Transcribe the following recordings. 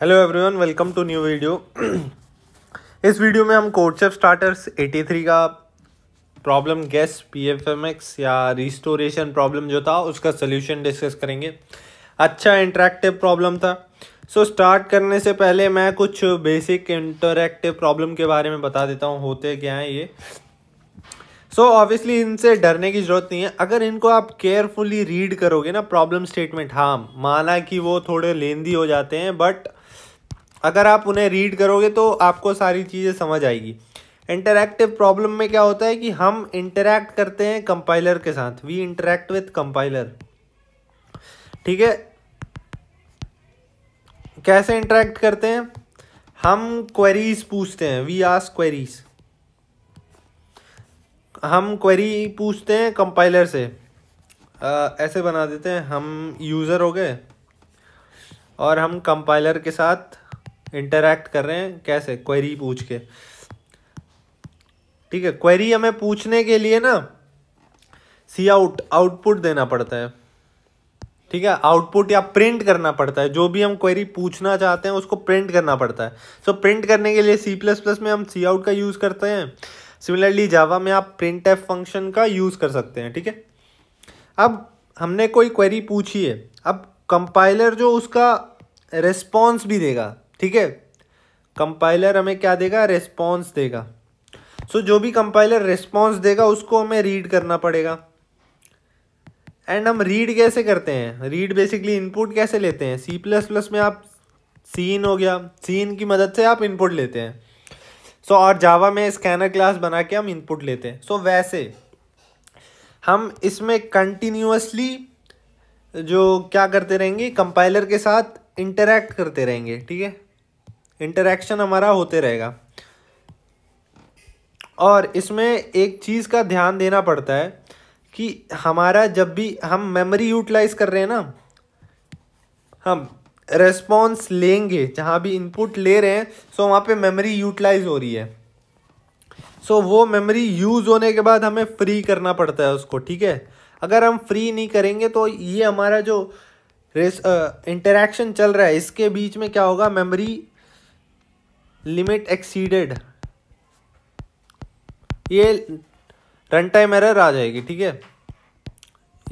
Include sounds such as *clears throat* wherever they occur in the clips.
hello everyone welcome to new video इस video में हम कोर्टसेप स्टार्टर्स 83 का प्रॉब्लम गैस पीएफएमएक्स या रिस्टोरेशन प्रॉब्लम जो था उसका सोल्यूशन डिस्कस करेंगे अच्छा इंटरेक्टिव प्रॉब्लम था सो so, स्टार्ट करने से पहले मैं कुछ बेसिक इंटरेक्टिव प्रॉब्लम के बारे में बता देता हूँ होते क्या हैं ये सो so, ऑब्वियसली इनसे डरने की ज़रूरत नहीं है अगर इनको आप केयरफुली रीड करोगे ना प्रॉब्लम स्टेटमेंट हाँ माना कि वो थोड़े लेंदी हो जाते हैं बट अगर आप उन्हें रीड करोगे तो आपको सारी चीज़ें समझ आएगी इंटरैक्टिव प्रॉब्लम में क्या होता है कि हम इंटरैक्ट करते हैं कंपाइलर के साथ वी इंटरैक्ट विथ कंपाइलर ठीक है कैसे इंटरेक्ट करते हैं हम क्वेरीज पूछते हैं वी आस क्वेरीज हम क्वेरी पूछते हैं कंपाइलर से आ, ऐसे बना देते हैं हम यूज़र हो गए और हम कंपाइलर के साथ इंटरेक्ट कर रहे हैं कैसे क्वेरी पूछ के ठीक है क्वेरी हमें पूछने के लिए ना सी आउट आउटपुट देना पड़ता है ठीक है आउटपुट या प्रिंट करना पड़ता है जो भी हम क्वेरी पूछना चाहते हैं उसको प्रिंट करना पड़ता है सो so, प्रिंट करने के लिए सी प्लस प्लस में हम सी आउट का यूज़ करते हैं सिमिलरली जावा में आप प्रिंट एफ फंक्शन का यूज़ कर सकते हैं ठीक है अब हमने कोई क्वेरी पूछी है अब कंपाइलर जो उसका रिस्पॉन्स भी देगा ठीक है कंपाइलर हमें क्या देगा रेस्पॉन्स देगा सो so, जो भी कंपाइलर रेस्पॉन्स देगा उसको हमें रीड करना पड़ेगा एंड हम रीड कैसे करते हैं रीड बेसिकली इनपुट कैसे लेते हैं सी प्लस प्लस में आप सीन हो गया सीन की मदद से आप इनपुट लेते हैं सो so, और जावा में स्कैनर क्लास बना के हम इनपुट लेते हैं सो so, वैसे हम इसमें कंटिन्यूसली जो क्या करते रहेंगे कंपाइलर के साथ इंटरेक्ट करते रहेंगे ठीक है इंटरेक्शन हमारा होते रहेगा और इसमें एक चीज़ का ध्यान देना पड़ता है कि हमारा जब भी हम मेमोरी यूटिलाइज कर रहे हैं ना हम रेस्पॉन्स लेंगे जहाँ भी इनपुट ले रहे हैं सो वहाँ पे मेमोरी यूटिलाइज हो रही है सो वो मेमोरी यूज़ होने के बाद हमें फ्री करना पड़ता है उसको ठीक है अगर हम फ्री नहीं करेंगे तो ये हमारा जो रेस इंटरेक्शन चल रहा है इसके बीच में क्या होगा मेमोरी लिमिट एक्सीडेड ये रन टाइम एरर आ जाएगी ठीक है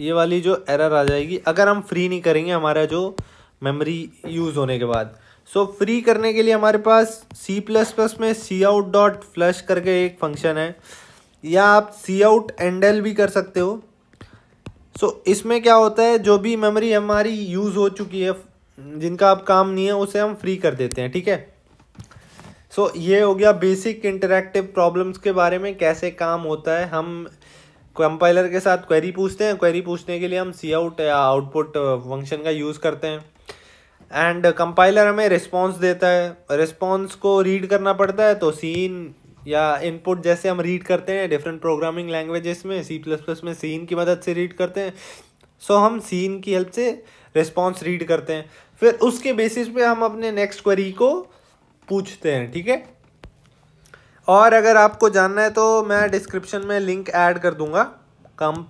ये वाली जो एरर आ जाएगी अगर हम फ्री नहीं करेंगे हमारा जो मेमोरी यूज़ होने के बाद सो so, फ्री करने के लिए हमारे पास सी प्लस प्लस में सी आउट डॉट फ्लश करके एक फंक्शन है या आप सी आउट एंड एल भी कर सकते हो सो so, इसमें क्या होता है जो भी मेमोरी हमारी यूज़ हो चुकी है जिनका अब काम नहीं है उसे हम फ्री कर देते हैं ठीक है सो so, ये हो गया बेसिक इंटरेक्टिव प्रॉब्लम्स के बारे में कैसे काम होता है हम कंपाइलर के साथ क्वेरी पूछते हैं क्वेरी पूछने के लिए हम सी आउट या आउटपुट फंक्शन uh, का यूज़ करते हैं एंड कंपाइलर हमें रिस्पॉन्स देता है रिस्पॉन्स को रीड करना पड़ता है तो सीन या इनपुट जैसे हम रीड करते हैं डिफरेंट प्रोग्रामिंग लैंग्वेजेस में सी प्लस प्लस में सीन की मदद से रीड करते हैं सो so, हम सीन की हेल्प से रिस्पॉन्स रीड करते हैं फिर उसके बेसिस पे हम अपने नेक्स्ट क्वेरी को पूछते हैं ठीक है और अगर आपको जानना है तो मैं डिस्क्रिप्शन में लिंक ऐड कर दूंगा कंप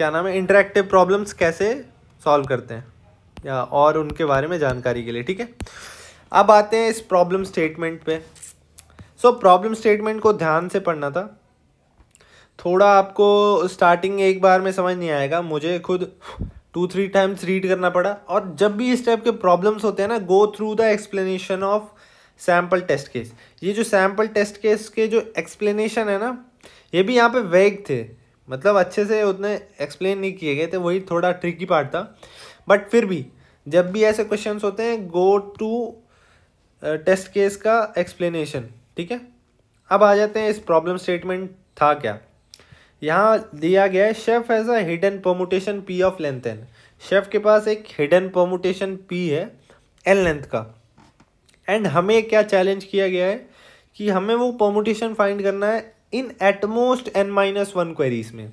क्या नाम है इंटरेक्टिव प्रॉब्लम्स कैसे सॉल्व करते हैं या और उनके बारे में जानकारी के लिए ठीक है अब आते हैं इस प्रॉब्लम स्टेटमेंट पे सो प्रॉब्लम स्टेटमेंट को ध्यान से पढ़ना था थोड़ा आपको स्टार्टिंग एक बार में समझ नहीं आएगा मुझे खुद टू थ्री टाइम्स रीड करना पड़ा और जब भी इस टाइप के प्रॉब्लम्स होते हैं ना go through the explanation of sample test case ये जो सैम्पल टेस्ट केस के जो एक्सप्लेनेशन है ना ये भी यहाँ पे वेग थे मतलब अच्छे से उतने एक्सप्लेन नहीं किए गए थे वही थोड़ा ट्रिकी पार्ट था बट फिर भी जब भी ऐसे क्वेश्चंस होते हैं गो टू टेस्ट केस का एक्सप्लेनेशन ठीक है अब आ जाते हैं इस प्रॉब्लम स्टेटमेंट था क्या यहाँ दिया गया है chef has a hidden P of length N chef के पास एक हिडन पोमोटेशन पी है एन लेंथ का एंड हमें क्या चैलेंज किया गया है कि हमें वो पोमोटेशन फाइंड करना है in at most N minus one queries में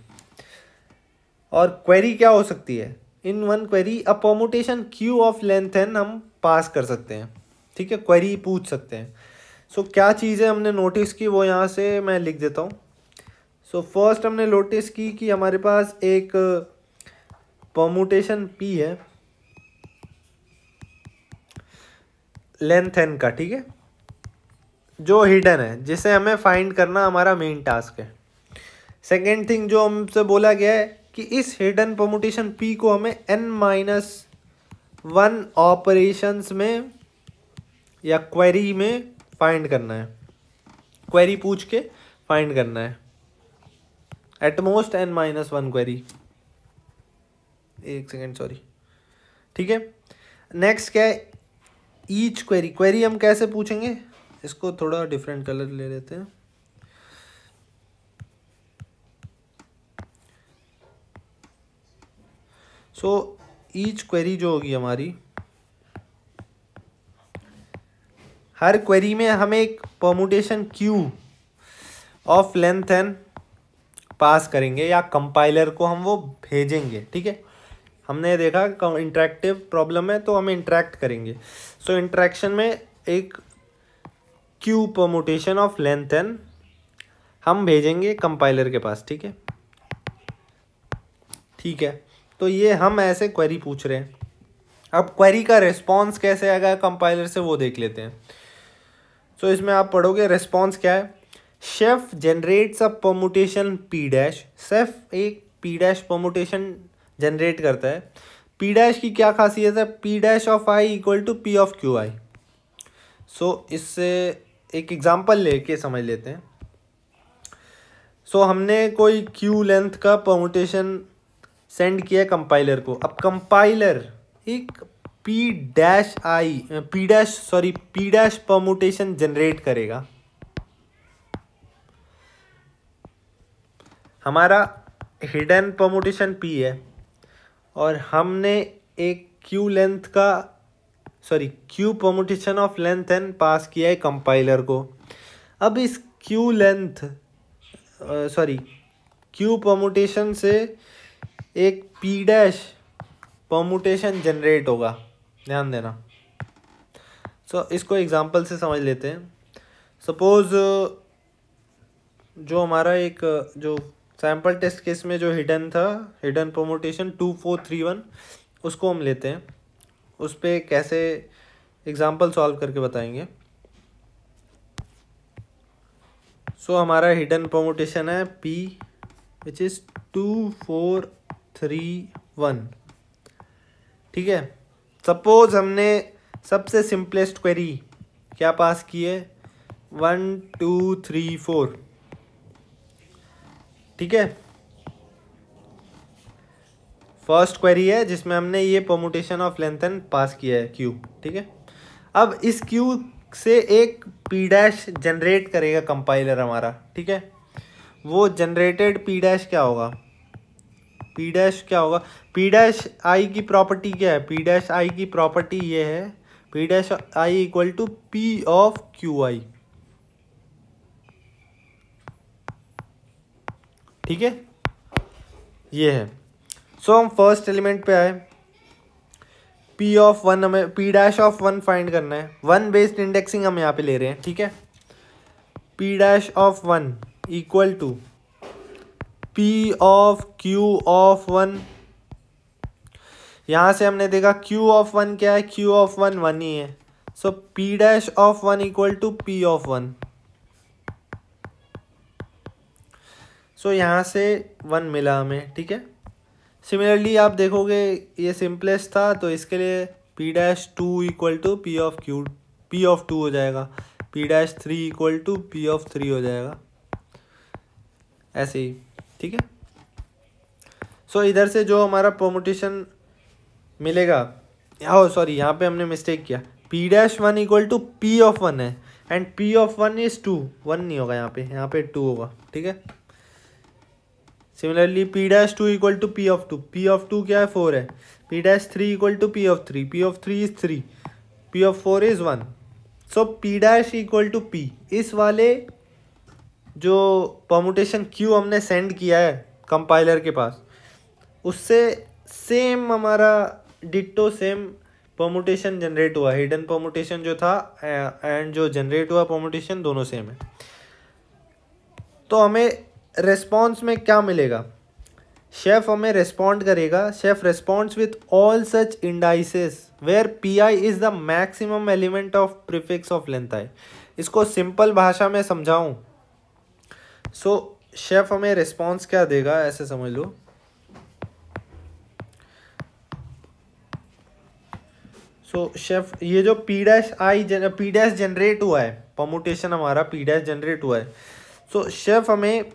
और क्वेरी क्या हो सकती है in one query a permutation Q of length N हम पास कर सकते हैं ठीक है क्वेरी पूछ सकते हैं सो so, क्या चीज़ें हमने नोटिस की वो यहाँ से मैं लिख देता हूँ सो so, फर्स्ट हमने नोटिस की कि हमारे पास एक परमोटेशन uh, पी है लेंथ एन का ठीक है जो हिडन है जिसे हमें फाइंड करना हमारा मेन टास्क है सेकेंड थिंग जो हमसे बोला गया है कि इस हिडन परमोटेशन पी को हमें एन माइनस वन ऑपरेशंस में या क्वेरी में फाइंड करना है क्वेरी पूछ के फाइंड करना है at most N minus one query एक सेकेंड सॉरी ठीक है नेक्स्ट क्या है ईच क्वेरी क्वेरी हम कैसे पूछेंगे इसको थोड़ा डिफरेंट कलर ले लेते हैं सो ईच क्वेरी जो होगी हमारी हर क्वेरी में हमें एक permutation Q of length and pass करेंगे या कंपाइलर को हम वो भेजेंगे ठीक है हमने देखा इंटरेक्टिव प्रॉब्लम है तो हम इंटरेक्ट करेंगे सो so, इंटरेक्शन में एक Q permutation of length N हम भेजेंगे कंपाइलर के पास ठीक है ठीक है तो ये हम ऐसे क्वेरी पूछ रहे हैं अब क्वेरी का रिस्पॉन्स कैसे आएगा कंपाइलर से वो देख लेते हैं सो so, इसमें आप पढ़ोगे रिस्पॉन्स क्या है chef generates a permutation P dash chef एक पी डैश पमोटेशन जनरेट करता है पी डैश की क्या खासियत है P dash of I equal to P of Q I so इससे एक एग्जांपल लेके समझ लेते हैं सो so, हमने कोई क्यू लेंथ का पमोटेशन सेंड किया कंपाइलर को अब कंपाइलर एक P dash I P dash sorry P dash permutation generate करेगा हमारा हिडन प्रमोटेशन पी है और हमने एक क्यू लेंथ का sorry Q permutation of length N pass किया है कंपाइलर को अब इस Q length sorry Q permutation से एक पी डैश प्रमोटेशन जनरेट होगा ध्यान देना सो so, इसको एग्जांपल से समझ लेते हैं सपोज़ जो हमारा एक जो सैम्पल टेस्ट केस में जो हिडन था hidden permutation two four three one उसको हम लेते हैं उस पर कैसे एग्ज़ाम्पल सॉल्व करके बताएंगे सो so, हमारा हिडन प्रोमोटेशन है P which is two four three one ठीक है सपोज़ हमने सबसे सिंपलेस्ट क्वेरी क्या पास की है वन टू थ्री फोर ठीक है फर्स्ट क्वेरी है जिसमें हमने ये प्रोमोटेशन ऑफ लेंथन पास किया है क्यू ठीक है अब इस क्यू से एक पी डैश जनरेट करेगा कंपाइलर हमारा ठीक है वो जनरेटेड पी डैश क्या होगा पी डैश क्या होगा पी डैश आई की प्रॉपर्टी क्या है पी डैश आई की प्रॉपर्टी ये है P dash I equal to P of Q I ठीक है ये है सो so, हम फर्स्ट एलिमेंट पे आए पी ऑफ वन हमें P dash of one find करना है वन बेस्ड इंडेक्सिंग हम यहाँ पे ले रहे हैं ठीक है P dash of one equal to P of Q of one यहाँ से हमने देखा क्यू ऑफ वन क्या है क्यू ऑफ वन वन ही है so P dash of one equal to P of one so so, यहाँ से वन मिला हमें ठीक है सिमिलरली आप देखोगे ये सिंपलेस्ट था तो इसके लिए P dash two equal to P of Q P of two हो जाएगा P dash three equal to P of three हो जाएगा ऐसे ही ठीक है सो so, इधर से जो हमारा प्रोमोटेशन मिलेगा हो सॉरी oh, यहाँ पे हमने मिस्टेक किया P dash one equal to P of one है and P of one is two one नहीं होगा यहाँ पे यहाँ पे टू होगा ठीक है similarly P dash two equal to P of two P of two क्या है फोर है P dash three equal to P of three P of three is three P of four is one so P dash equal to P इस वाले जो permutation Q हमने send किया है compiler के पास उससे सेम हमारा डिट्टो सेम पमोटेशन जनरेट हुआ हिडन पमोटेशन जो था एंड जो जनरेट हुआ पमोटेशन दोनों सेम है तो हमें रेस्पॉन्स में क्या मिलेगा शेफ हमें रेस्पॉन्ड करेगा chef responds with all such indices where P I is the maximum element of prefix of length I इसको सिंपल भाषा में समझाऊं सो so, शेफ हमें रेस्पॉन्स क्या देगा ऐसे समझ लो सो so, शेफ ये जो P dash I P dash generate हुआ है पमोटेशन हमारा पी डैश जनरेट हुआ है सो so, शेफ हमें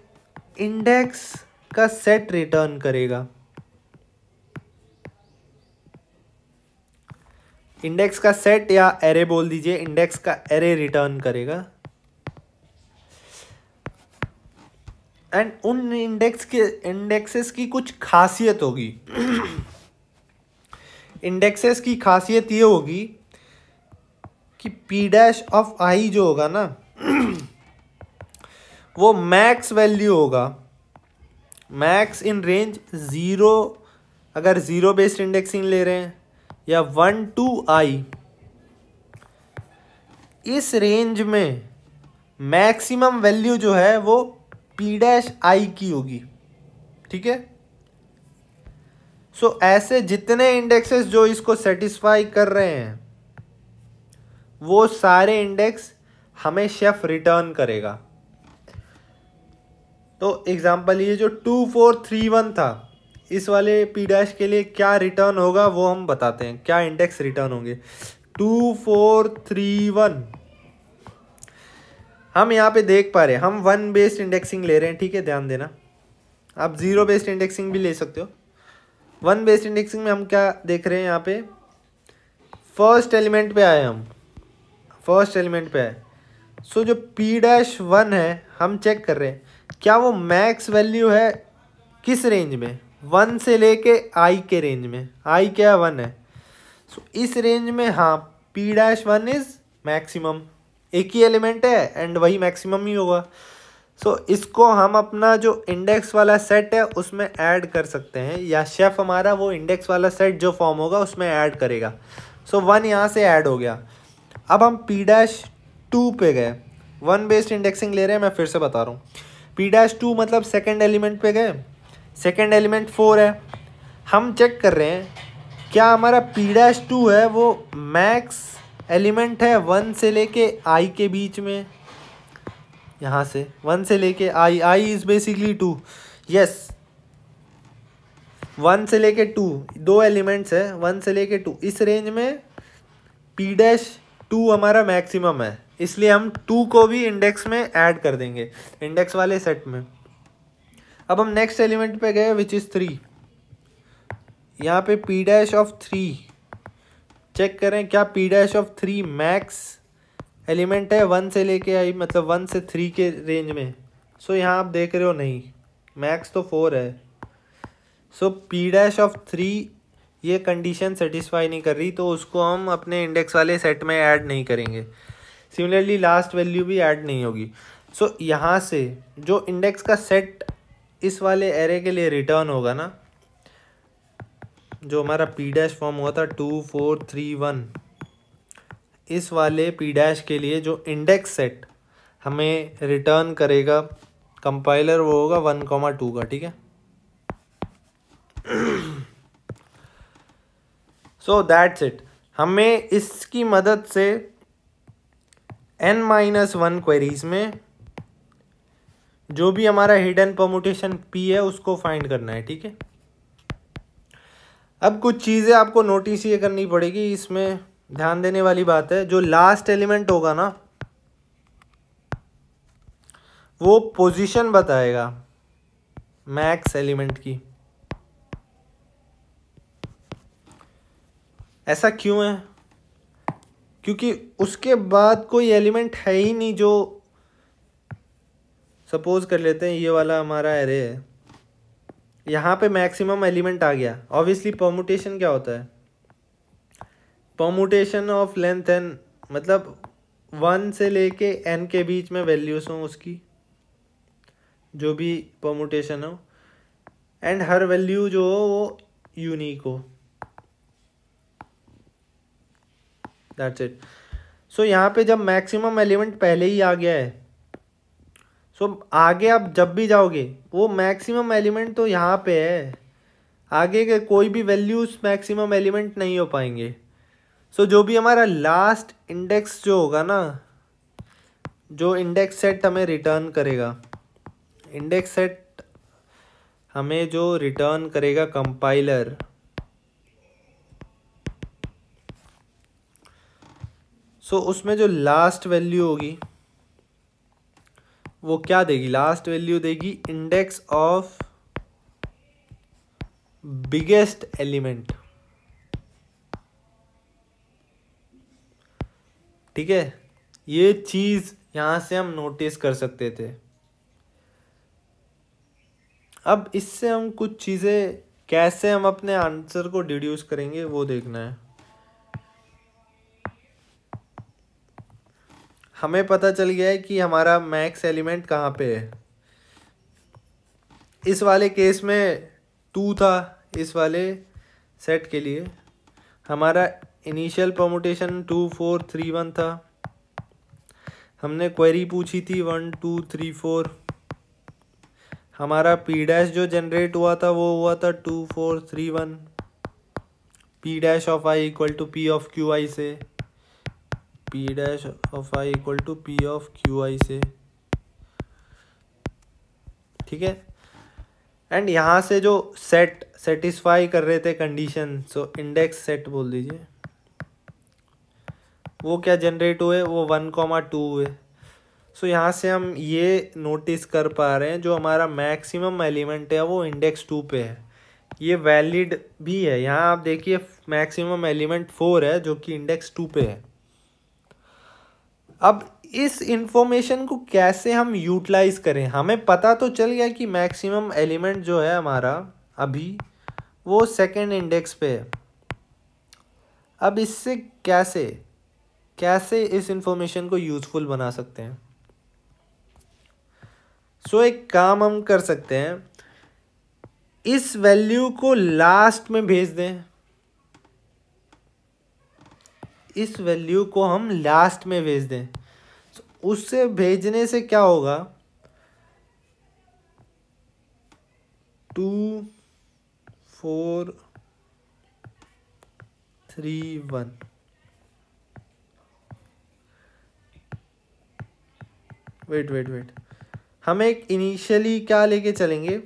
इंडेक्स का सेट रिटर्न करेगा इंडेक्स का सेट या एरे बोल दीजिए इंडेक्स का एरे रिटर्न करेगा एंड उन इंडेक्स के इंडेक्सेस की कुछ खासियत होगी इंडेक्सेस की खासियत ये होगी कि पी डैश ऑफ आई जो होगा ना वो मैक्स वैल्यू होगा मैक्स इन रेंज ज़ीरो अगर ज़ीरो बेस्ड इंडेक्सिंग ले रहे हैं या वन टू आई इस रेंज में मैक्सिमम वैल्यू जो है वो पी डैश आई की होगी ठीक है सो ऐसे जितने इंडेक्सेस जो इसको सेटिस्फाई कर रहे हैं वो सारे इंडेक्स हमें शेफ रिटर्न करेगा तो एग्ज़ाम्पल ये जो टू फोर थ्री वन था इस वाले पी डैश के लिए क्या रिटर्न होगा वो हम बताते हैं क्या इंडेक्स रिटर्न होंगे टू फोर थ्री वन हम यहाँ पे देख पा रहे हैं हम वन बेस्ड इंडेक्सिंग ले रहे हैं ठीक है ध्यान देना आप ज़ीरो बेस्ड इंडेक्सिंग भी ले सकते हो वन बेस्ड इंडेक्सिंग में हम क्या देख रहे हैं यहाँ पे फर्स्ट एलिमेंट पे आए हम फर्स्ट एलिमेंट पे आए सो so, जो पी डैश वन है हम चेक कर रहे हैं क्या वो मैक्स वैल्यू है किस रेंज में वन से लेके आई के रेंज में आई क्या वन है सो so, इस रेंज में हाँ P dash one is maximum एक ही एलिमेंट है एंड वही मैक्सिमम ही होगा सो so, इसको हम अपना जो इंडेक्स वाला सेट है उसमें ऐड कर सकते हैं या शेफ़ हमारा वो इंडेक्स वाला सेट जो फॉर्म होगा उसमें ऐड करेगा सो वन यहाँ से ऐड हो गया अब हम पी डैश टू पे गए वन बेस्ड इंडेक्सिंग ले रहे हैं मैं फिर से बता रहा हूँ पी डैश टू मतलब सेकेंड एलिमेंट पे गए सेकेंड एलिमेंट फोर है हम चेक कर रहे हैं क्या हमारा पी डैश टू है वो मैक्स एलिमेंट है वन से लेके आई के बीच में यहाँ से वन से लेके I I is basically two yes one से लेके टू दो एलिमेंट्स है वन से लेके टू इस रेंज में पी डैश टू हमारा मैक्सिमम है इसलिए हम टू को भी इंडेक्स में ऐड कर देंगे इंडेक्स वाले सेट में अब हम नेक्स्ट एलिमेंट पे गए विच इज़ थ्री यहाँ पे P dash of three check करें क्या P dash of three max element है वन से लेके आई मतलब वन से थ्री के रेंज में सो so, यहाँ आप देख रहे हो नहीं मैक्स तो फोर है so P dash of three ये कंडीशन सेटिस्फाई नहीं कर रही तो उसको हम अपने इंडेक्स वाले सेट में ऐड नहीं करेंगे सिमिलरली लास्ट वैल्यू भी ऐड नहीं होगी सो so, यहाँ से जो इंडेक्स का सेट इस वाले एरे के लिए रिटर्न होगा ना जो हमारा पी डैश फॉर्म हुआ था टू फोर थ्री वन इस वाले पी डैश के लिए जो इंडेक्स सेट हमें रिटर्न करेगा कंपाइलर वो होगा वन कॉमा टू का ठीक है सो दैट्स इट हमें इसकी मदद से एन माइनस वन क्वेरीज में जो भी हमारा हिडन परमुटेशन पी है उसको फाइंड करना है ठीक है अब कुछ चीज़ें आपको नोटिस ये करनी पड़ेगी इसमें ध्यान देने वाली बात है जो लास्ट एलिमेंट होगा ना वो पोजीशन बताएगा मैक्स एलिमेंट की ऐसा क्यों है क्योंकि उसके बाद कोई एलिमेंट है ही नहीं जो सपोज कर लेते हैं ये वाला हमारा एरे है यहाँ पे मैक्सिमम एलिमेंट आ गया ऑब्वियसली परमुटेशन क्या होता है परमुटेशन ऑफ लेंथ एन मतलब वन से लेके एन के बीच में वैल्यूज़ हों उसकी जो भी परमुटेशन हो एंड हर वैल्यू जो हो वो यूनिक हो दैट्स इट सो यहाँ पे जब मैक्सिमम एलिमेंट पहले ही आ गया है सो so, आगे आप जब भी जाओगे वो मैक्सिमम एलिमेंट तो यहाँ पे है आगे के कोई भी वैल्यूज मैक्सिमम एलिमेंट नहीं हो पाएंगे सो so, जो भी हमारा लास्ट इंडेक्स जो होगा ना जो इंडेक्स सेट हमें रिटर्न करेगा इंडेक्स सेट हमें जो रिटर्न करेगा कंपाइलर सो उसमें जो लास्ट वैल्यू होगी वो क्या देगी लास्ट वैल्यू देगी इंडेक्स ऑफ बिगेस्ट एलिमेंट ठीक है ये चीज यहां से हम नोटिस कर सकते थे अब इससे हम कुछ चीज़ें कैसे हम अपने आंसर को डिड्यूस करेंगे वो देखना है हमें पता चल गया है कि हमारा मैक्स एलिमेंट कहाँ पे है इस वाले केस में टू था इस वाले सेट के लिए हमारा initial permutation two four three one था हमने क्वेरी पूछी थी वन टू थ्री फोर हमारा पी डैश जो जनरेट हुआ था वो हुआ था two four three one P dash of I equal to P of Q I से P dash of I equal to P of Q I से ठीक है एंड यहाँ से जो सेट सेटिस्फाई कर रहे थे कंडीशन सो इंडेक्स सेट बोल दीजिए वो क्या जनरेट हुए वो वन कॉमा टू हुए सो so, यहाँ से हम ये नोटिस कर पा रहे हैं जो हमारा मैक्सिमम एलिमेंट है वो इंडेक्स टू पे है ये वैलिड भी है यहाँ आप देखिए मैक्सिमम एलिमेंट फोर है जो कि इंडेक्स टू पे है अब इस इंफॉर्मेशन को कैसे हम यूटिलाइज़ करें हमें पता तो चल गया कि मैक्सिमम एलिमेंट जो है हमारा अभी वो सेकंड इंडेक्स पे है अब इससे कैसे कैसे इस इंफॉर्मेशन को यूज़फुल बना सकते हैं सो so, एक काम हम कर सकते हैं इस वैल्यू को लास्ट में भेज दें इस वैल्यू को हम लास्ट में भेज दें तो उससे भेजने से क्या होगा two four three one wait wait wait हम एक इनिशियली क्या लेके चलेंगे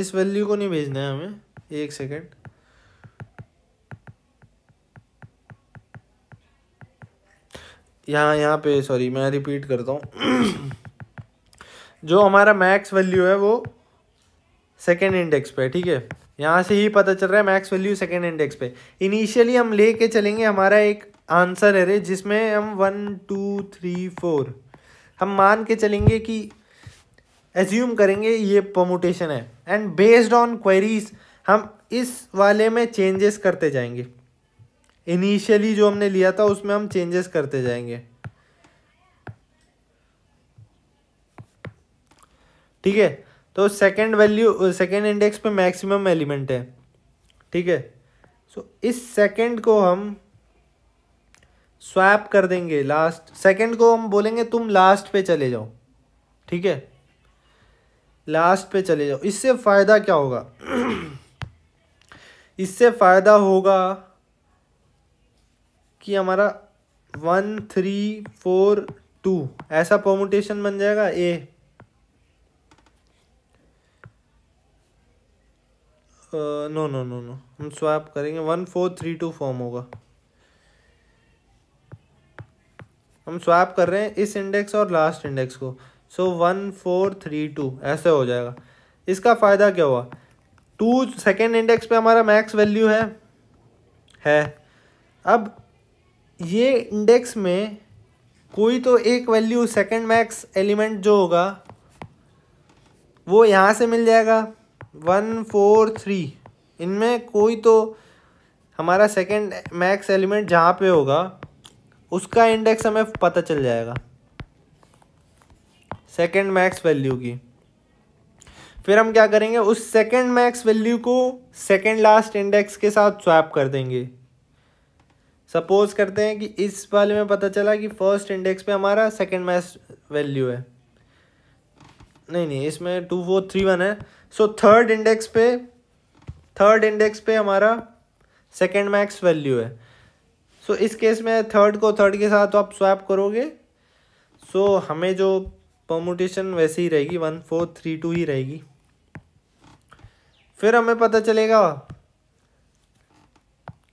इस वैल्यू को नहीं भेजना है हमें एक सेकेंड यहाँ यहाँ पे सॉरी मैं रिपीट करता हूँ *clears throat* जो हमारा मैक्स वैल्यू है वो सेकेंड इंडेक्स पे ठीक है यहाँ से ही पता चल रहा है मैक्स वैल्यू सेकेंड इंडेक्स पे इनिशियली हम ले कर चलेंगे हमारा एक आंसर है रे जिसमें हम वन टू थ्री फोर हम मान के चलेंगे कि एज्यूम करेंगे ये पमोटेशन है एंड बेस्ड ऑन क्वेरीज हम इस वाले में चेंजेस करते जाएंगे इनिशियली जो हमने लिया था उसमें हम चेंजेस करते जाएंगे ठीक है तो सेकंड वैल्यू सेकंड इंडेक्स पे मैक्सिमम एलिमेंट है ठीक है सो इस सेकंड को हम स्वैप कर देंगे लास्ट सेकंड को हम बोलेंगे तुम लास्ट पे चले जाओ ठीक है लास्ट पे चले जाओ इससे फ़ायदा क्या होगा *clears throat* इससे फ़ायदा होगा कि हमारा वन थ्री फोर टू ऐसा पोमोटेशन बन जाएगा ah no no no no हम स्वैप करेंगे one four three two form होगा हम स्वैप कर रहे हैं इस इंडेक्स और लास्ट इंडेक्स को so one four three two ऐसे हो जाएगा इसका फ़ायदा क्या हुआ टू सेकेंड इंडेक्स पे हमारा मैक्स वैल्यू है है अब ये इंडेक्स में कोई तो एक वैल्यू सेकंड मैक्स एलिमेंट जो होगा वो यहाँ से मिल जाएगा वन फोर थ्री इनमें कोई तो हमारा सेकंड मैक्स एलिमेंट जहाँ पे होगा उसका इंडेक्स हमें पता चल जाएगा सेकंड मैक्स वैल्यू की फिर हम क्या करेंगे उस सेकंड मैक्स वैल्यू को सेकंड लास्ट इंडेक्स के साथ स्वैप कर देंगे सपोज करते हैं कि इस वाले में पता चला कि फर्स्ट इंडेक्स पे हमारा सेकेंड मैच वैल्यू है नहीं नहीं इसमें टू फोर थ्री वन है सो थर्ड इंडेक्स पे थर्ड इंडेक्स पे हमारा सेकेंड मैक्स वैल्यू है सो so, इस केस में थर्ड को थर्ड के साथ आप स्वैप करोगे सो so, हमें जो परमोटेशन वैसे ही रहेगी वन फोर थ्री टू ही रहेगी फिर हमें पता चलेगा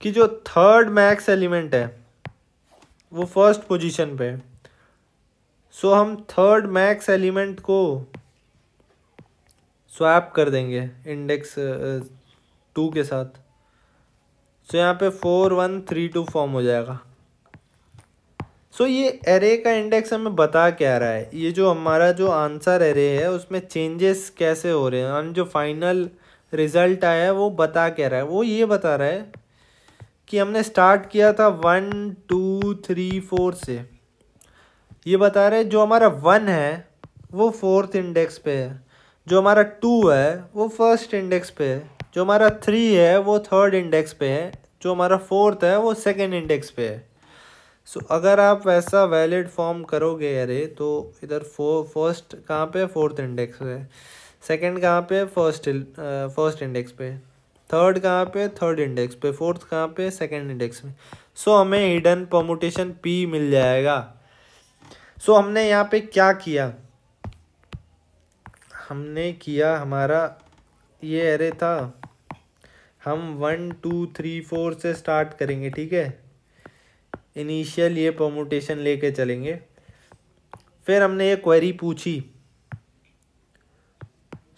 कि जो थर्ड मैक्स एलिमेंट है वो फर्स्ट पोजीशन पे सो हम थर्ड मैक्स एलिमेंट को स्वैप कर देंगे इंडेक्स टू के साथ सो यहाँ पे four one three two form हो जाएगा सो so, ये एरे का इंडेक्स हमें बता क्या रहा है ये जो हमारा जो आंसर एरे है उसमें चेंजेस कैसे हो रहे हैं और जो फाइनल रिजल्ट आया है वो बता क्या रहा है वो ये बता रहा है कि हमने स्टार्ट किया था वन टू थ्री फोर से ये बता रहे जो हमारा वन है वो फोर्थ इंडेक्स पे है जो हमारा टू है वो फर्स्ट इंडेक्स पे है जो हमारा थ्री है वो थर्ड इंडेक्स पे है जो हमारा फोर्थ है वो सेकेंड इंडेक्स पे है सो so, अगर आप ऐसा वैलिड फॉर्म करोगे अरे तो इधर फो फर्स्ट कहाँ पे फोर्थ इंडेक्स पे सेकेंड कहाँ पे फर्स्ट फर्स्ट इंडेक्स पे थर्ड कहाँ पे थर्ड इंडेक्स पे फोर्थ कहाँ पे सेकंड इंडेक्स में सो so, हमें हिडन परमुटेशन पी मिल जाएगा सो so, हमने यहाँ पे क्या किया हमने किया हमारा ये अरे था हम वन टू थ्री फोर से स्टार्ट करेंगे ठीक है इनिशियल ये परमुटेशन लेके चलेंगे फिर हमने ये क्वेरी पूछी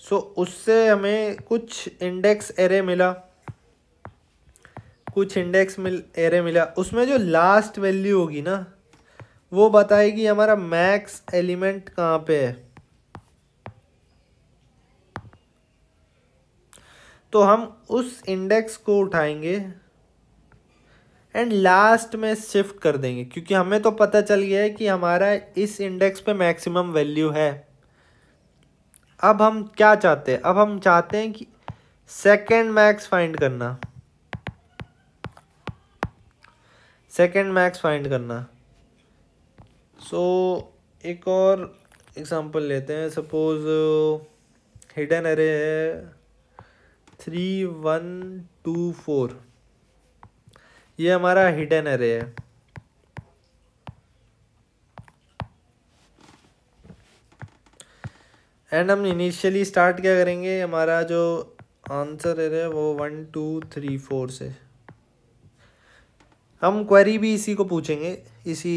सो so, उससे हमें कुछ इंडेक्स एरे मिला कुछ इंडेक्स मिल एरे मिला उसमें जो लास्ट वैल्यू होगी ना वो बताएगी हमारा मैक्स एलिमेंट कहाँ पे है तो हम उस इंडेक्स को उठाएंगे एंड लास्ट में शिफ्ट कर देंगे क्योंकि हमें तो पता चल गया है कि हमारा इस इंडेक्स पे मैक्सिमम वैल्यू है अब हम क्या चाहते हैं अब हम चाहते हैं कि सेकेंड मैक्स फाइंड करना सेकेंड मैक्स फाइंड करना सो so, एक और एग्जांपल लेते हैं सपोज हिडन अरे है थ्री वन टू फोर ये हमारा हिडन अरे है एंड हम इनिशियली स्टार्ट क्या करेंगे हमारा जो आंसर है रहे वो वन टू थ्री फोर से हम क्वेरी भी इसी को पूछेंगे इसी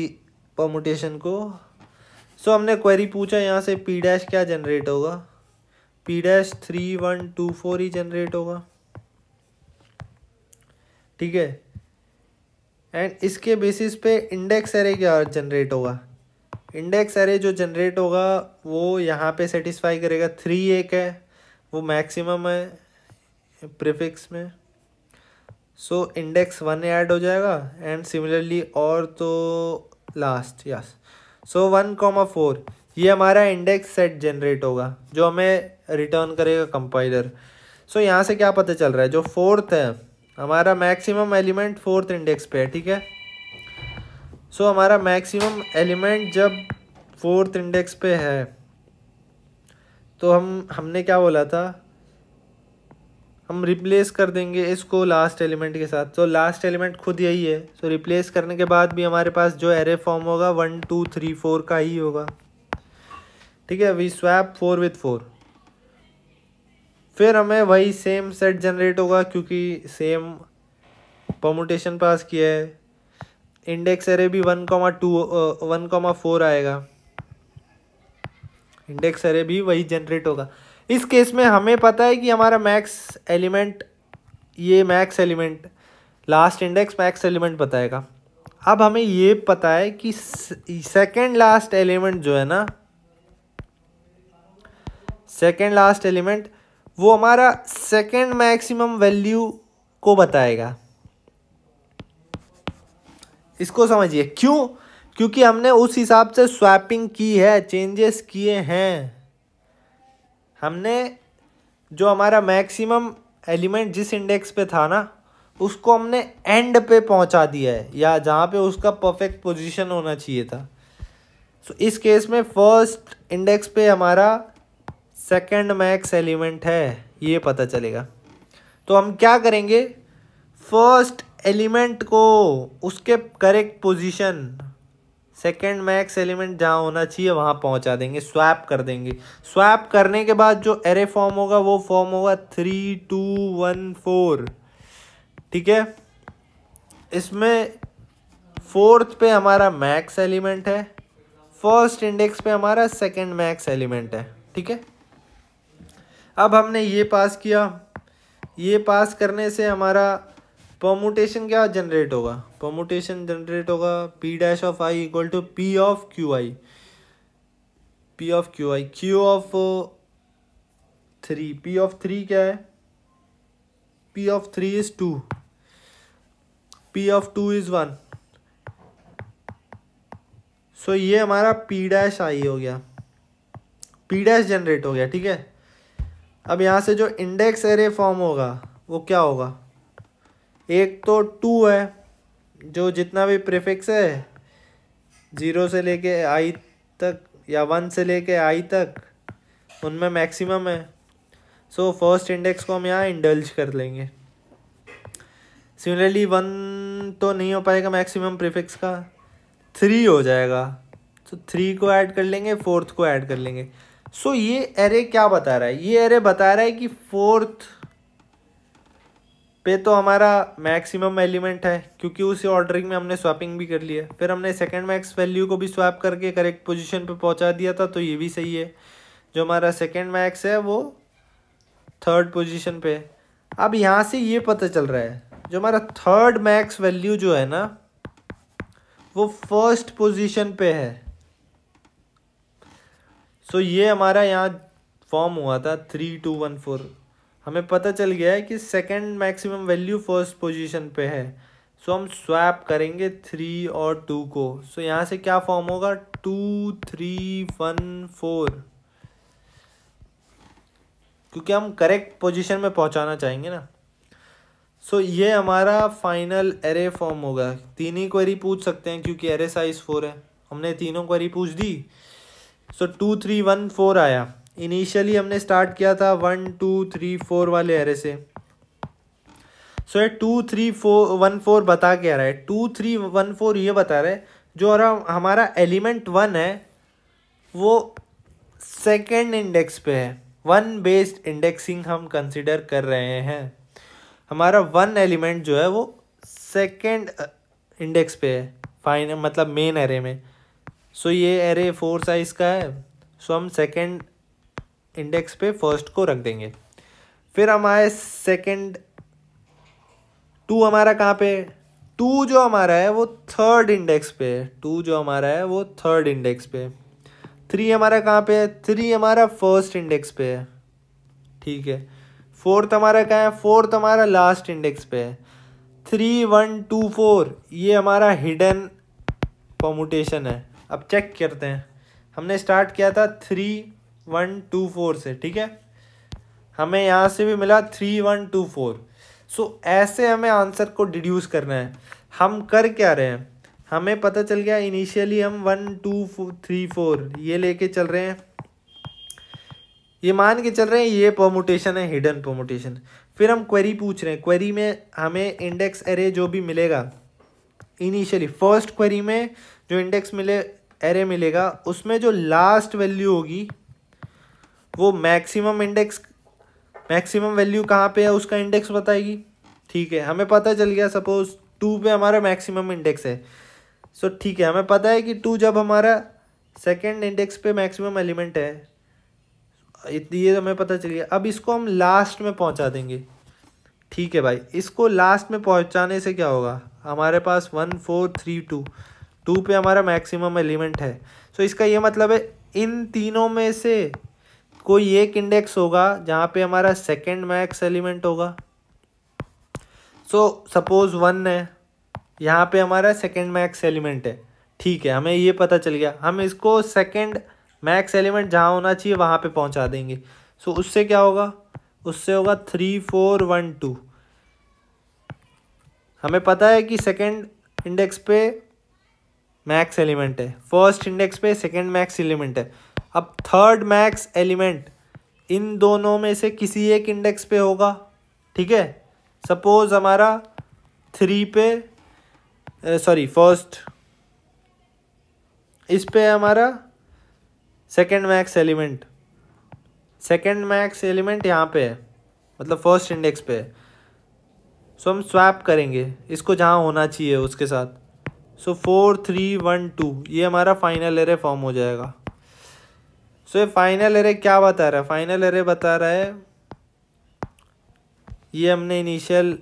परमुटेशन को सो so, हमने क्वेरी पूछा यहाँ से पी डैश क्या जनरेट होगा P dash three one two four ही जनरेट होगा ठीक है एंड इसके बेसिस पे इंडेक्स एरे क्या जनरेट होगा इंडेक्स एरे जो जनरेट होगा वो यहाँ पे सेटिस्फाई करेगा थ्री एक है वो मैक्सिमम है प्रीफिक्स में सो इंडेक्स वन ऐड हो जाएगा एंड सिमिलरली और तो last yes so one comma four ये हमारा इंडेक्स सेट जनरेट होगा जो हमें रिटर्न करेगा कंपाइलर सो so, यहाँ से क्या पता चल रहा है जो फोर्थ है हमारा मैक्सिमम एलिमेंट फोर्थ इंडेक्स पे है ठीक है सो so, हमारा मैक्सिमम एलिमेंट जब फोर्थ इंडेक्स पे है तो हम हमने क्या बोला था हम रिप्लेस कर देंगे इसको लास्ट एलिमेंट के साथ तो लास्ट एलिमेंट खुद यही है सो so, रिप्लेस करने के बाद भी हमारे पास जो एरे फॉर्म होगा वन टू थ्री फोर का ही होगा ठीक है we swap four with four फिर हमें वही सेम सेट जनरेट होगा क्योंकि सेम परमोटेशन पास किया है इंडेक्स एरे भी one comma two one comma four आएगा इंडेक्स एरे भी वही जनरेट होगा इस केस में हमें पता है कि हमारा मैक्स एलिमेंट ये max element last index max element बताएगा अब हमें ये पता है कि सेकेंड लास्ट एलिमेंट जो है ना सेकेंड लास्ट एलिमेंट वो हमारा सेकेंड मैक्सिमम वैल्यू को बताएगा इसको समझिए क्यों क्योंकि हमने उस हिसाब से स्वैपिंग की है चेंजेस किए हैं हमने जो हमारा मैक्सिमम एलिमेंट जिस इंडेक्स पे था ना उसको हमने एंड पे पहुंचा दिया है या जहाँ पे उसका परफेक्ट पोजीशन होना चाहिए था सो so, इस केस में फर्स्ट इंडेक्स पे हमारा सेकंड मैक्स एलिमेंट है ये पता चलेगा तो हम क्या करेंगे फर्स्ट एलिमेंट को उसके correct position second max element जहाँ होना चाहिए वहाँ पहुँचा देंगे स्वैप कर देंगे स्वैप करने के बाद जो एरे फॉर्म होगा वो फॉर्म होगा थ्री टू वन फोर ठीक है इसमें फोर्थ पे हमारा मैक्स एलिमेंट है फर्स्ट इंडेक्स पे हमारा सेकेंड मैक्स एलिमेंट है ठीक है अब हमने ये पास किया ये पास करने से हमारा परमोटेशन क्या जनरेट होगा परमोटेशन जनरेट होगा P dash of I equal to P of Q I P of Q I Q of three P of three क्या है P of three is two P of two is one so ये हमारा P dash आई हो गया P dash generate हो गया ठीक है अब यहाँ से जो इंडेक्स एरे फॉर्म होगा वो क्या होगा एक तो टू है जो जितना भी प्रिफिक्स है ज़ीरो से लेके आई तक या वन से लेके आई तक उनमें मैक्सिमम है सो फर्स्ट इंडेक्स को हम यहाँ इंडल्ज कर लेंगे सिमिलरली वन तो नहीं हो पाएगा मैक्सिमम प्रिफिक्स का थ्री हो जाएगा तो थ्री को ऐड कर लेंगे फोर्थ को ऐड कर लेंगे सो so, ये एरे क्या बता रहा है ये एरे बता रहा है कि फोर्थ पे तो हमारा मैक्सिमम एलिमेंट है क्योंकि उसी ऑर्डरिंग में हमने स्वैपिंग भी कर ली है फिर हमने सेकेंड मैक्स वैल्यू को भी स्वैप करके करेक्ट पोजिशन पर पहुँचा दिया था तो ये भी सही है जो हमारा सेकेंड मैक्स है वो थर्ड पोजिशन पे अब यहाँ से ये पता चल रहा है जो हमारा थर्ड मैक्स वैल्यू जो है ना वो फर्स्ट पोजीशन पे है सो so ये हमारा यहाँ फॉर्म हुआ था थ्री टू वन फोर हमें पता चल गया है कि second maximum value first position पे है सो हम स्वैप करेंगे थ्री और टू को सो यहाँ से क्या फॉर्म होगा टू थ्री वन फोर क्योंकि हम करेक्ट पोजीशन में पहुँचाना चाहेंगे ना सो so, ये हमारा फाइनल एरे फॉर्म होगा तीन ही क्वेरी पूछ सकते हैं क्योंकि एरे साइज फोर है हमने तीनों क्वेरी पूछ दी so two three one four आया इनिशियली हमने स्टार्ट किया था वन टू थ्री फोर वाले एरे से सो ये two three four one four बता क्या रहा है टू थ्री वन फोर ये बता रहा है जो हमारा एलिमेंट वन है वो सेकेंड इंडेक्स पे है वन बेस्ड इंडेक्सिंग हम कंसिडर कर रहे हैं हमारा वन एलिमेंट जो है वो सेकेंड इंडेक्स पे है फाइन मतलब मेन एरे में सो so, ये एरे फोर साइज का है सो so, हम सेकेंड इंडेक्स पे फर्स्ट को रख देंगे फिर हमारे सेकंड टू हमारा कहाँ पे टू जो हमारा है वो थर्ड इंडेक्स पे टू जो हमारा है वो थर्ड इंडेक्स पे थ्री हमारा कहाँ पे है थ्री हमारा फर्स्ट इंडेक्स पे है ठीक है फोर्थ हमारा कहाँ है फोर्थ हमारा लास्ट इंडेक्स पे है थ्री वन टू फोर ये हमारा हिडन परमुटेशन है अब चेक करते हैं हमने स्टार्ट किया था थ्री वन टू फोर से ठीक है हमें यहाँ से भी मिला three one two four so ऐसे हमें आंसर को डिड्यूस करना है हम कर क्या रहे हैं हमें पता चल गया इनिशियली हम वन टू थ्री फोर ये लेके चल रहे हैं ये मान के चल रहे हैं ये पोमोटेशन है हिडन पोमोटेशन फिर हम क्वेरी पूछ रहे हैं क्वेरी में हमें इंडेक्स एरे जो भी मिलेगा इनिशियली फर्स्ट क्वेरी में जो इंडेक्स मिले एरे मिलेगा उसमें जो लास्ट वैल्यू होगी वो मैक्सिमम इंडेक्स मैक्सिमम वैल्यू कहाँ पे है उसका इंडेक्स बताएगी ठीक है हमें पता चल गया सपोज टू पे हमारा मैक्सिमम इंडेक्स है सो so, ठीक है हमें पता है कि टू जब हमारा सेकेंड इंडेक्स पे मैक्सिमम एलिमेंट है ये हमें पता चल गया अब इसको हम लास्ट में पहुँचा देंगे ठीक है भाई इसको लास्ट में पहुँचाने से क्या होगा हमारे पास one four three two two पे हमारा मैक्सिमम एलिमेंट है सो so, इसका ये मतलब है इन तीनों में से कोई एक इंडेक्स होगा जहाँ पे हमारा सेकेंड मैक्स एलिमेंट होगा सो सपोज वन है यहाँ पे हमारा सेकेंड मैक्स एलिमेंट है ठीक है हमें ये पता चल गया हम इसको सेकेंड मैक्स एलिमेंट जहाँ होना चाहिए वहाँ पे पहुँचा देंगे सो so, उससे क्या होगा उससे होगा थ्री फोर वन टू हमें पता है कि सेकेंड इंडेक्स पे मैक्स एलिमेंट है फर्स्ट इंडेक्स पे सेकेंड मैक्स एलिमेंट है अब थर्ड मैक्स एलिमेंट इन दोनों में से किसी एक इंडेक्स पे होगा ठीक है सपोज हमारा थ्री पे सॉरी फर्स्ट इस पे है हमारा second max element second max element यहाँ पे है मतलब फर्स्ट इंडेक्स पे है सो हम स्वैप करेंगे इसको जहाँ होना चाहिए उसके साथ so four three one two ये हमारा फाइनल एरे फॉर्म हो जाएगा सो ये फाइनल एरे क्या बता रहा है फाइनल एरे बता रहा है ये हमने इनिशियल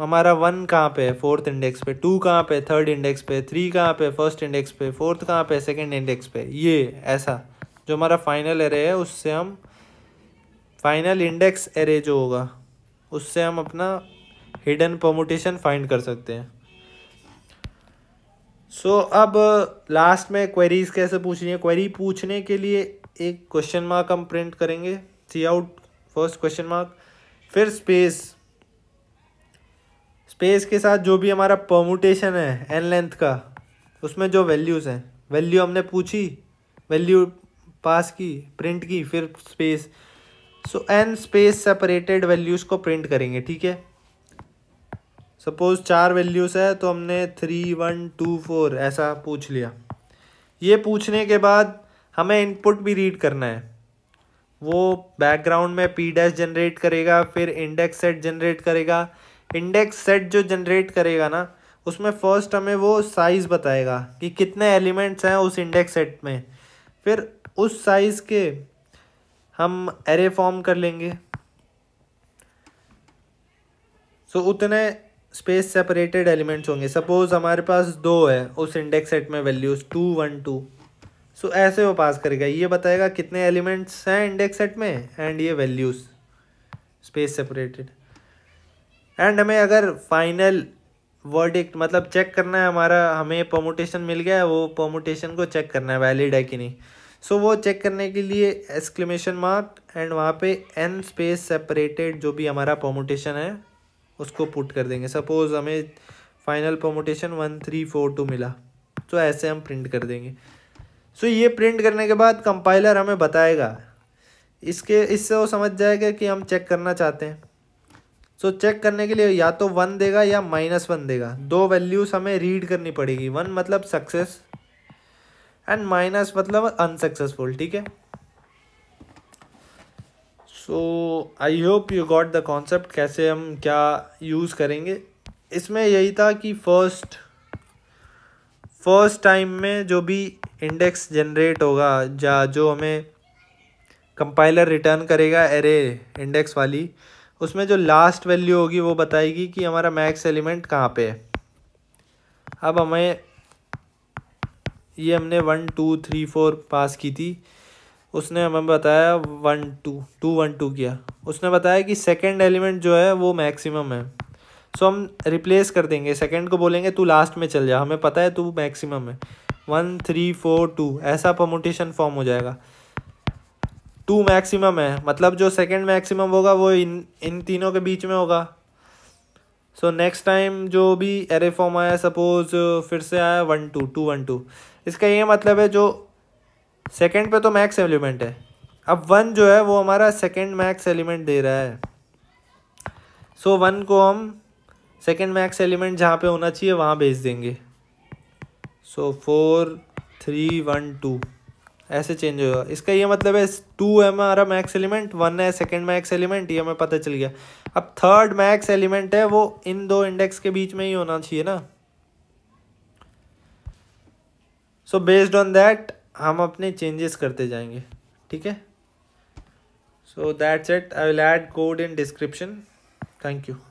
हमारा वन कहाँ पे है फोर्थ इंडेक्स पे टू कहाँ पे थर्ड इंडेक्स पे थ्री कहाँ पे फर्स्ट इंडेक्स पे फोर्थ कहाँ पे सेकंड इंडेक्स पे ये ऐसा जो हमारा फाइनल एरे है उससे हम फाइनल इंडेक्स एरे जो होगा उससे हम अपना हिडन परमोटेशन फाइंड कर सकते हैं सो so, अब लास्ट में क्वेरीज कैसे पूछनी है क्वेरी पूछने के लिए एक क्वेश्चन मार्क हम प्रिंट करेंगे cout first question mark फिर स्पेस स्पेस के साथ जो भी हमारा परमुटेशन है एन लेंथ का उसमें जो वैल्यूज़ हैं वैल्यू हमने पूछी वैल्यू पास की प्रिंट की फिर space so N space separated values को प्रिंट करेंगे ठीक है सपोज चार वैल्यूज़ है तो हमने थ्री वन टू फोर ऐसा पूछ लिया ये पूछने के बाद हमें इनपुट भी रीड करना है वो बैकग्राउंड में पी डैश जनरेट करेगा फिर इंडेक्स सेट जनरेट करेगा इंडेक्स सेट जो जनरेट करेगा ना उसमें फ़र्स्ट हमें वो साइज़ बताएगा कि कितने एलिमेंट्स हैं उस इंडेक्स सेट में फिर उस साइज़ के हम एरे फॉर्म कर लेंगे सो so, उतने स्पेस सेपरेटेड एलिमेंट्स होंगे सपोज़ हमारे पास दो है उस इंडेक्स सेट में values two one two so ऐसे वो पास करेगा ये बताएगा कितने एलिमेंट्स हैं इंडेक्स सेट में एंड ये वैल्यूज़ स्पेस सेपरेटेड एंड हमें अगर फाइनल वर्डिक्ट मतलब चेक करना है हमारा हमें पोमोटेशन मिल गया है वो पोमोटेशन को चेक करना है वैलिड है कि नहीं सो so, वो चेक करने के लिए एक्सक्लेमेशन मार्क एंड वहाँ पे एन स्पेस सेपरेटेड जो भी हमारा पोमोटेशन है उसको पुट कर देंगे सपोज़ हमें final permutation one three four two मिला तो ऐसे हम प्रिंट कर देंगे सो ये प्रिंट करने के बाद कंपाइलर हमें बताएगा इसके इससे वो समझ जाएगा कि हम चेक करना चाहते हैं सो so, चेक करने के लिए या तो वन देगा या माइनस वन देगा दो वैल्यूज़ हमें रीड करनी पड़ेगी वन मतलब सक्सेस एंड माइनस मतलब अनसक्सेसफुल ठीक है so I hope you got the concept कैसे हम क्या यूज़ करेंगे इसमें यही था कि फर्स्ट फर्स्ट टाइम में जो भी इंडेक्स जनरेट होगा जा जो हमें कंपाइलर रिटर्न करेगा एरे इंडेक्स वाली उसमें जो लास्ट वैल्यू होगी वो बताएगी कि हमारा मैक्स एलिमेंट कहाँ पे है अब हमें ये हमने one two three four pass की थी उसने हमें बताया one two two one two किया उसने बताया कि सेकंड एलिमेंट जो है वो मैक्सिमम है सो हम रिप्लेस कर देंगे सेकंड को बोलेंगे तू लास्ट में चल जा हमें पता है तू मैक्सिमम है वन थ्री फोर टू ऐसा परमोटेशन फॉर्म हो जाएगा टू मैक्सिमम है मतलब जो सेकंड मैक्सिमम होगा वो इन इन तीनों के बीच में होगा सो नेक्स्ट टाइम जो भी एरे फॉर्म आया सपोज फिर से आया one two two one two इसका ये मतलब है जो सेकंड पे तो मैक्स एलिमेंट है अब वन जो है वो हमारा सेकंड मैक्स एलिमेंट दे रहा है सो so, वन को हम सेकंड मैक्स एलिमेंट जहाँ पे होना चाहिए वहाँ भेज देंगे so four three one two ऐसे चेंज होगा इसका ये मतलब है टू है हमारा मैक्स एलिमेंट वन है सेकंड मैक्स एलिमेंट ये हमें पता चल गया अब थर्ड मैक्स एलिमेंट है वो इन दो इंडेक्स के बीच में ही होना चाहिए ना सो बेस्ड ऑन दैट हम अपने चेंजेस करते जाएंगे ठीक है so that's it I will add code in description thank you